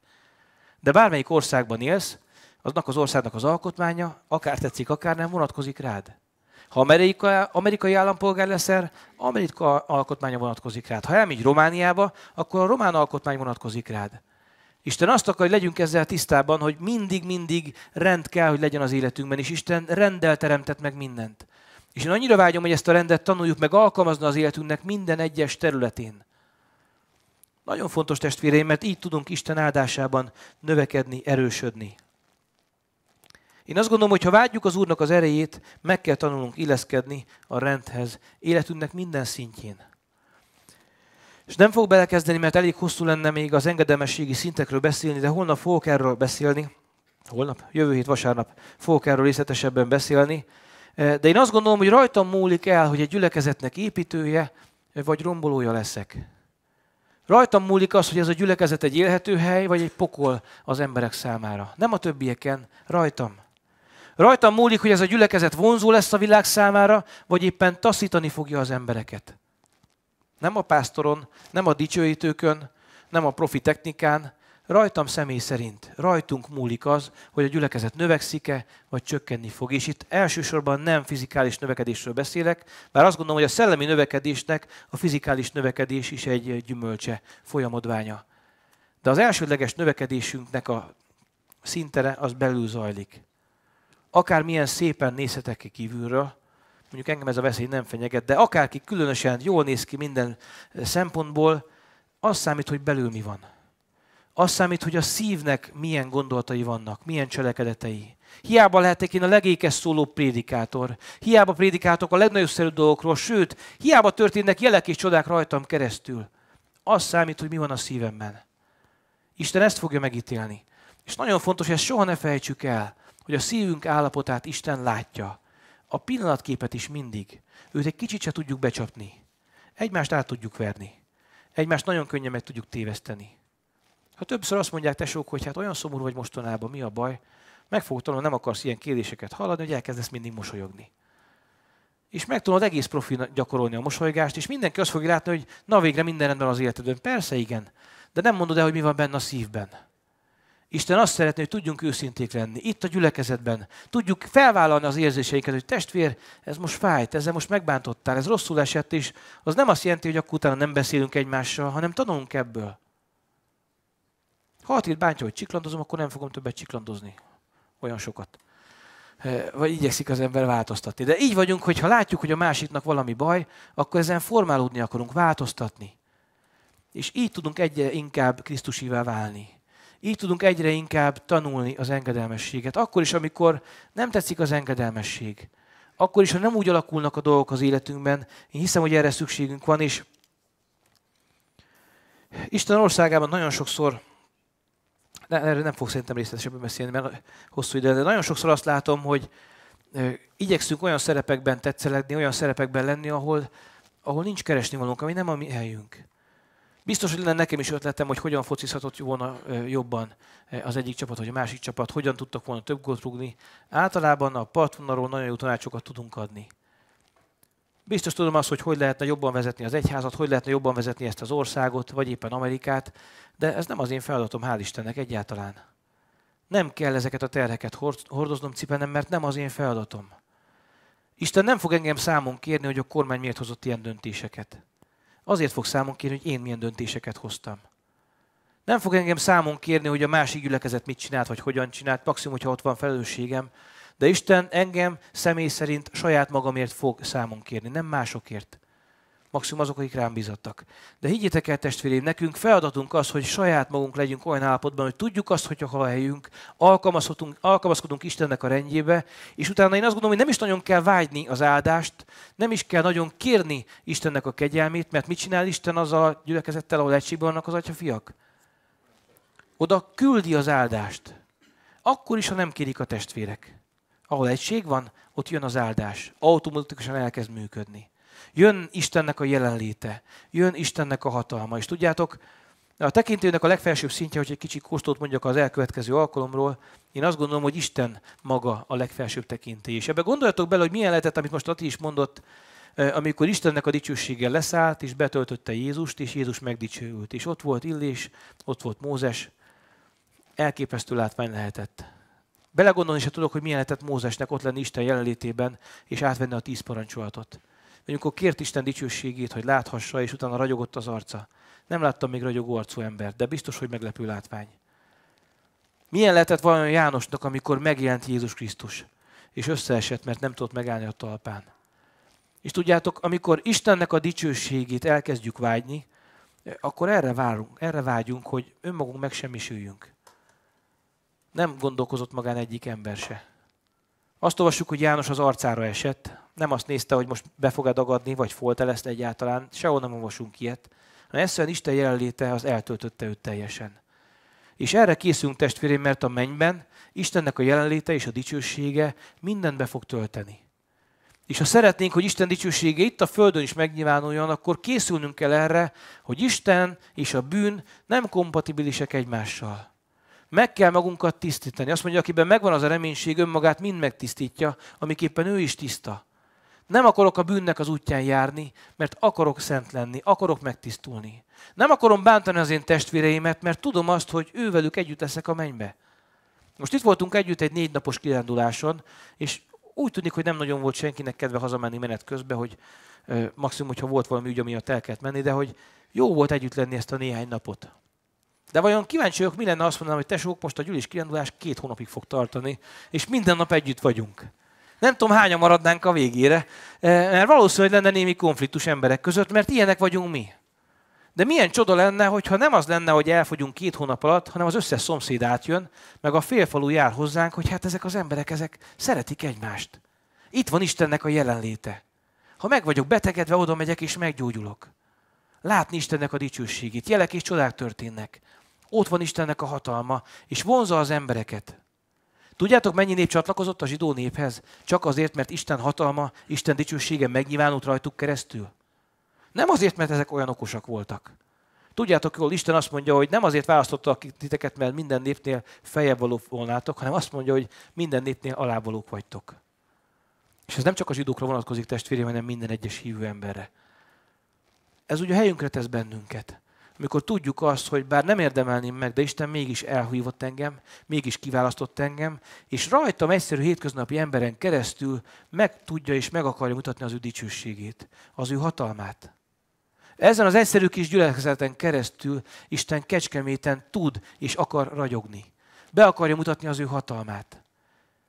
De bármelyik országban élsz, aznak az országnak az alkotmánya, akár tetszik, akár nem, vonatkozik rád. Ha Amerika, amerikai állampolgár leszel, Amerika alkotmánya vonatkozik rád. Ha elmegy Romániába, akkor a román alkotmány vonatkozik rád. Isten azt akar, hogy legyünk ezzel tisztában, hogy mindig-mindig rend kell, hogy legyen az életünkben, és Isten rendel teremtett meg mindent. És én annyira vágyom, hogy ezt a rendet tanuljuk meg alkalmazni az életünknek minden egyes területén. Nagyon fontos testvéreim, mert így tudunk Isten áldásában növekedni, erősödni. Én azt gondolom, hogy ha vágyjuk az Úrnak az erejét, meg kell tanulnunk illeszkedni a rendhez, életünknek minden szintjén. És nem fog belekezdeni, mert elég hosszú lenne még az engedelmességi szintekről beszélni, de holnap fogok erről beszélni, holnap, jövő hét vasárnap fogok erről részletesebben beszélni, eh, de én azt gondolom, hogy rajtam múlik el, hogy egy gyülekezetnek építője eh, vagy rombolója leszek. Rajtam múlik az, hogy ez a gyülekezet egy élhető hely, vagy egy pokol az emberek számára. Nem a többieken, rajtam. Rajtam múlik, hogy ez a gyülekezet vonzó lesz a világ számára, vagy éppen taszítani fogja az embereket. Nem a pásztoron, nem a dicsőítőkön, nem a profi technikán, rajtam személy szerint, rajtunk múlik az, hogy a gyülekezet növekszik-e, vagy csökkenni fog. És itt elsősorban nem fizikális növekedésről beszélek, bár azt gondolom, hogy a szellemi növekedésnek a fizikális növekedés is egy gyümölcse, folyamodványa. De az elsődleges növekedésünknek a szintere az belül zajlik akármilyen szépen nézhetek ki kívülről, mondjuk engem ez a veszély nem fenyeget, de akárki különösen jól néz ki minden eh, szempontból, az számít, hogy belül mi van. Az számít, hogy a szívnek milyen gondolatai vannak, milyen cselekedetei. Hiába lehetek én a legékes szóló prédikátor. Hiába prédikátok a legnagyobb szerű dolgokról, sőt, hiába történnek jelek és csodák rajtam keresztül. Az számít, hogy mi van a szívemben. Isten ezt fogja megítélni. És nagyon fontos, hogy ezt soha ne felejtsük el, hogy a szívünk állapotát Isten látja. A pillanatképet is mindig. Őt egy kicsit se tudjuk becsapni. Egymást át tudjuk verni. Egymást nagyon könnyen meg tudjuk téveszteni. Ha többször azt mondják tesók, hogy hát olyan szomorú vagy mostanában, mi a baj, meg fogod tanulni, nem akarsz ilyen kérdéseket hallani, hogy elkezdesz mindig mosolyogni. És meg tudod egész profi gyakorolni a mosolygást, és mindenki azt fogja látni, hogy na végre minden rendben az életedön. Persze igen, de nem mondod el, hogy mi van benne a szívben. Isten azt szeretné, hogy tudjunk őszinték lenni. Itt a gyülekezetben. Tudjuk felvállalni az érzéseiket, hogy testvér, ez most fájt, ezzel most megbántottál, ez rosszul esett, és az nem azt jelenti, hogy akkor utána nem beszélünk egymással, hanem tanulunk ebből. Ha itt bántja, hogy csiklandozom, akkor nem fogom többet ciklandozni. Olyan sokat. Vagy igyekszik az ember változtatni. De így vagyunk, hogy ha látjuk, hogy a másiknak valami baj, akkor ezen formálódni akarunk, változtatni. És így tudunk egyre inkább Krisztusivá válni. Így tudunk egyre inkább tanulni az engedelmességet. Akkor is, amikor nem tetszik az engedelmesség. Akkor is, ha nem úgy alakulnak a dolgok az életünkben. Én hiszem, hogy erre szükségünk van, és Isten országában nagyon sokszor, ne, erről nem fog szerintem részletesebben beszélni, mert hosszú idő, de nagyon sokszor azt látom, hogy igyekszünk olyan szerepekben tetszelegni, olyan szerepekben lenni, ahol, ahol nincs keresni valónk, ami nem a mi helyünk. Biztos, hogy lenne nekem is ötletem, hogy hogyan focizhatott volna jobban az egyik csapat, vagy a másik csapat, hogyan tudtak volna több gólt rúgni. Általában a partvonalról nagyon jó tanácsokat tudunk adni. Biztos tudom azt, hogy hogy lehetne jobban vezetni az egyházat, hogy lehetne jobban vezetni ezt az országot, vagy éppen Amerikát, de ez nem az én feladatom, hál' Istennek egyáltalán. Nem kell ezeket a terheket hordoznom, cipenem, mert nem az én feladatom. Isten nem fog engem számon kérni, hogy a kormány miért hozott ilyen döntéseket. Azért fog számon kérni, hogy én milyen döntéseket hoztam. Nem fog engem számon kérni, hogy a másik gyülekezet mit csinált, vagy hogyan csinált, maximum, hogyha ott van felelősségem, de Isten engem személy szerint saját magamért fog számon kérni, nem másokért maximum azok, akik rám bízottak. De higgyétek el, testvéreim, nekünk feladatunk az, hogy saját magunk legyünk olyan állapotban, hogy tudjuk azt, hogy hol a helyünk, alkalmazkodunk, alkalmazkodunk Istennek a rendjébe, és utána én azt gondolom, hogy nem is nagyon kell vágyni az áldást, nem is kell nagyon kérni Istennek a kegyelmét, mert mit csinál Isten az a gyülekezettel, ahol egységben vannak az atyafiak? Oda küldi az áldást. Akkor is, ha nem kérik a testvérek. Ahol egység van, ott jön az áldás. Automatikusan elkezd működni. Jön Istennek a jelenléte, jön Istennek a hatalma. És tudjátok, a tekintélynek a legfelsőbb szintje, hogy egy kicsit kóstolt mondjak az elkövetkező alkalomról, én azt gondolom, hogy Isten maga a legfelsőbb tekintély. És ebbe gondoljatok bele, hogy milyen lehetett, amit most Ati is mondott, eh, amikor Istennek a dicsőséggel leszállt, és betöltötte Jézust, és Jézus megdicsőült. És ott volt Illés, ott volt Mózes, elképesztő látvány lehetett. Belegondolni se tudok, hogy milyen lehetett Mózesnek ott lenni Isten jelenlétében, és átvenni a tíz parancsolatot vagy amikor kért Isten dicsőségét, hogy láthassa, és utána ragyogott az arca. Nem láttam még ragyogó arcú embert, de biztos, hogy meglepő látvány. Milyen lehetett vajon Jánosnak, amikor megjelent Jézus Krisztus, és összeesett, mert nem tudott megállni a talpán? És tudjátok, amikor Istennek a dicsőségét elkezdjük vágyni, akkor erre várunk, erre vágyunk, hogy önmagunk megsemmisüljünk. Nem gondolkozott magán egyik ember se. Azt olvassuk, hogy János az arcára esett, nem azt nézte, hogy most be fog dagadni, vagy foltelezt egyáltalán, sehol nem olvasunk ilyet, hanem egyszerűen Isten jelenléte az eltöltötte őt teljesen. És erre készülünk testvérem, mert a mennyben Istennek a jelenléte és a dicsősége mindent be fog tölteni. És ha szeretnénk, hogy Isten dicsősége itt a Földön is megnyilvánuljon, akkor készülnünk kell erre, hogy Isten és a bűn nem kompatibilisek egymással. Meg kell magunkat tisztítani. Azt mondja, akiben megvan az a reménység, önmagát mind megtisztítja, amiképpen ő is tiszta. Nem akarok a bűnnek az útján járni, mert akarok szent lenni, akarok megtisztulni. Nem akarom bántani az én testvéreimet, mert tudom azt, hogy ővelük együtt leszek a mennybe. Most itt voltunk együtt egy négy napos kiránduláson, és úgy tűnik, hogy nem nagyon volt senkinek kedve hazamenni menet közben, hogy ö, maximum, hogyha volt valami ügy, amiatt el kellett menni, de hogy jó volt együtt lenni ezt a néhány napot. De vajon kíváncsi vagyok, mi lenne azt mondanám, hogy tesók, most a gyűlés kirándulás két hónapig fog tartani, és minden nap együtt vagyunk. Nem tudom, hányan maradnánk a végére, e, mert valószínűleg lenne némi konfliktus emberek között, mert ilyenek vagyunk mi. De milyen csoda lenne, hogyha nem az lenne, hogy elfogyunk két hónap alatt, hanem az összes szomszéd átjön, meg a félfalú jár hozzánk, hogy hát ezek az emberek, ezek szeretik egymást. Itt van Istennek a jelenléte. Ha meg vagyok betegedve, oda megyek és meggyógyulok. Látni Istennek a dicsőségét, jelek és csodák történnek. Ott van Istennek a hatalma, és vonza az embereket. Tudjátok, mennyi nép csatlakozott a zsidó néphez? Csak azért, mert Isten hatalma, Isten dicsősége megnyilvánult rajtuk keresztül. Nem azért, mert ezek olyan okosak voltak. Tudjátok hogy Isten azt mondja, hogy nem azért választotta titeket, mert minden népnél feljebb való volnátok, hanem azt mondja, hogy minden népnél alávalók vagytok. És ez nem csak a zsidókra vonatkozik, testvérem, hanem minden egyes hívő emberre. Ez ugye a helyünkre tesz bennünket amikor tudjuk azt, hogy bár nem érdemelném meg, de Isten mégis elhívott engem, mégis kiválasztott engem, és rajtam egyszerű hétköznapi emberen keresztül meg tudja és meg akarja mutatni az ő dicsőségét, az ő hatalmát. Ezen az egyszerű kis gyülekezeten keresztül Isten kecskeméten tud és akar ragyogni. Be akarja mutatni az ő hatalmát.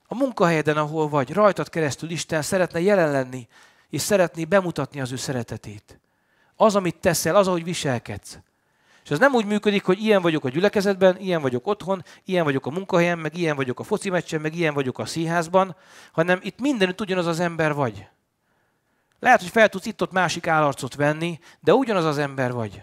A munkahelyeden, ahol vagy, rajtad keresztül Isten szeretne jelen lenni, és szeretné bemutatni az ő szeretetét. Az, amit teszel, az, ahogy viselkedsz. És ez nem úgy működik, hogy ilyen vagyok a gyülekezetben, ilyen vagyok otthon, ilyen vagyok a munkahelyen, meg ilyen vagyok a foci meccsen, meg ilyen vagyok a színházban, hanem itt mindenütt ugyanaz az ember vagy. Lehet, hogy fel tudsz itt-ott másik állarcot venni, de ugyanaz az ember vagy.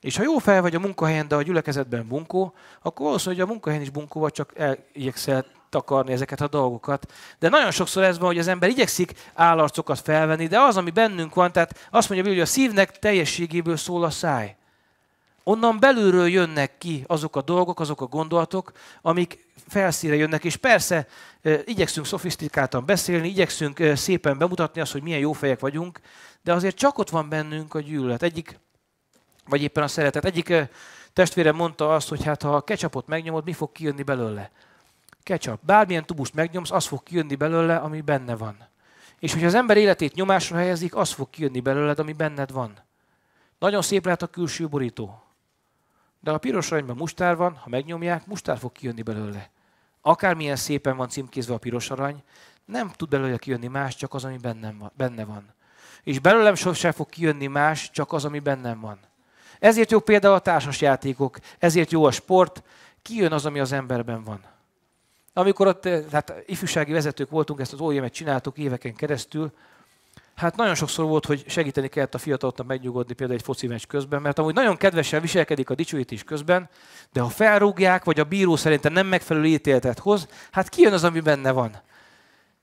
És ha jó fel vagy a munkahelyen, de a gyülekezetben bunkó, akkor az, hogy a munkahelyen is bunkó vagy, csak igyekszel takarni ezeket a dolgokat. De nagyon sokszor ez van, hogy az ember igyekszik állarcokat felvenni, de az, ami bennünk van, tehát azt mondja, hogy a szívnek teljességéből szól a száj onnan belülről jönnek ki azok a dolgok, azok a gondolatok, amik felszíre jönnek, és persze igyekszünk szofisztikáltan beszélni, igyekszünk szépen bemutatni azt, hogy milyen jó fejek vagyunk, de azért csak ott van bennünk a gyűlölet. Egyik, vagy éppen a szeretet. Egyik testvére mondta azt, hogy hát ha a ketchupot megnyomod, mi fog kijönni belőle? Ketchup. Bármilyen tubust megnyomsz, az fog kijönni belőle, ami benne van. És hogyha az ember életét nyomásra helyezik, az fog kijönni belőled, ami benned van. Nagyon szép lehet a külső borító. De a piros aranyban mustár van, ha megnyomják, mustár fog kijönni belőle. Akármilyen szépen van címkézve a piros arany, nem tud belőle kijönni más, csak az, ami bennem van, benne van. És belőlem sosem fog kijönni más, csak az, ami bennem van. Ezért jó például a társasjátékok, ezért jó a sport, kijön az, ami az emberben van. Amikor ott, tehát eh, ifjúsági vezetők voltunk, ezt az oem et csináltuk éveken keresztül, hát nagyon sokszor volt, hogy segíteni kellett a fiataloknak megnyugodni például egy foci közben, mert amúgy nagyon kedvesen viselkedik a dicsőítés közben, de ha felrúgják, vagy a bíró szerintem nem megfelelő ítéletet hoz, hát kijön az, ami benne van.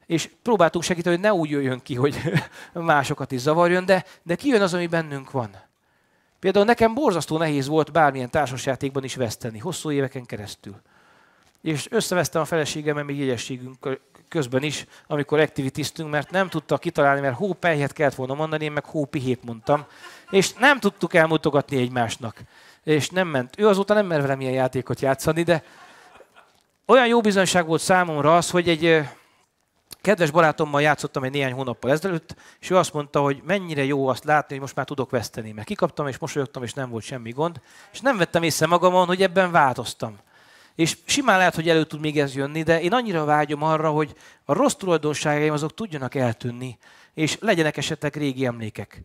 És próbáltunk segíteni, hogy ne úgy jöjjön ki, hogy másokat is zavarjon, de, de kijön az, ami bennünk van. Például nekem borzasztó nehéz volt bármilyen társasjátékban is veszteni, hosszú éveken keresztül. És összevesztem a feleségemmel még jegyességünk közben is, amikor aktivitiztünk, mert nem tudta kitalálni, mert hópelyhet kellett volna mondani, én meg pihét mondtam. És nem tudtuk elmutogatni egymásnak. És nem ment. Ő azóta nem mer velem ilyen játékot játszani, de olyan jó bizonyság volt számomra az, hogy egy kedves barátommal játszottam egy néhány hónappal ezelőtt, és ő azt mondta, hogy mennyire jó azt látni, hogy most már tudok veszteni, mert kikaptam, és mosolyogtam, és nem volt semmi gond, és nem vettem észre magamon, hogy ebben változtam. És simán lehet, hogy elő tud még ez jönni, de én annyira vágyom arra, hogy a rossz tulajdonságaim azok tudjanak eltűnni, és legyenek esetleg régi emlékek.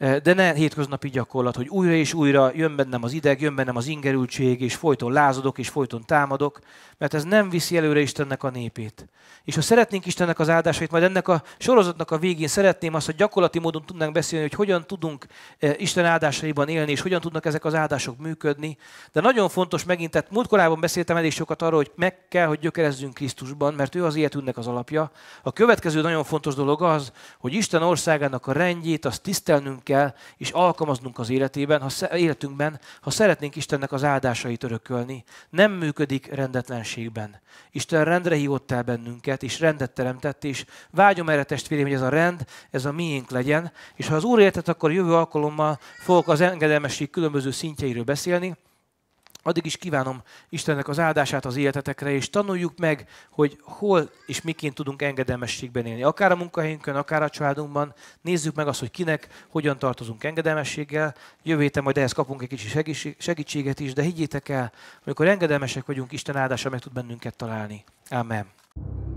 Eh, de ne hétköznapi gyakorlat, hogy újra és újra jön bennem az ideg, jön bennem az ingerültség, és folyton lázadok, és folyton támadok, mert ez nem viszi előre Istennek a népét. És ha szeretnénk Istennek az áldásait, majd ennek a sorozatnak a végén szeretném azt, hogy gyakorlati módon tudnánk beszélni, hogy hogyan tudunk eh, Isten áldásaiban élni, és hogyan tudnak ezek az áldások működni. De nagyon fontos megint, tehát múltkorában beszéltem elég sokat arról, hogy meg kell, hogy gyökerezzünk Krisztusban, mert ő az életünknek az alapja. A következő nagyon fontos dolog az, hogy Isten országának a rendjét azt tisztelnünk kell, és alkalmaznunk az életében, ha életünkben, ha szeretnénk Istennek az áldásait örökölni. Nem működik rendetlenségben. Isten rendre hívott el bennünket, és rendet teremtett, és vágyom erre testvérem, hogy ez a rend, ez a miénk legyen, és ha az Úr értett, akkor jövő alkalommal fogok az engedelmesség különböző szintjeiről beszélni, Addig is kívánom Istennek az áldását az életetekre, és tanuljuk meg, hogy hol és miként tudunk engedelmességben élni. Akár a munkahelyünkön, akár a családunkban. Nézzük meg azt, hogy kinek, hogyan tartozunk engedelmességgel. Jövő héten majd ehhez kapunk egy kicsi segítséget is, de higgyétek el, amikor engedelmesek vagyunk, Isten áldása meg tud bennünket találni. Amen.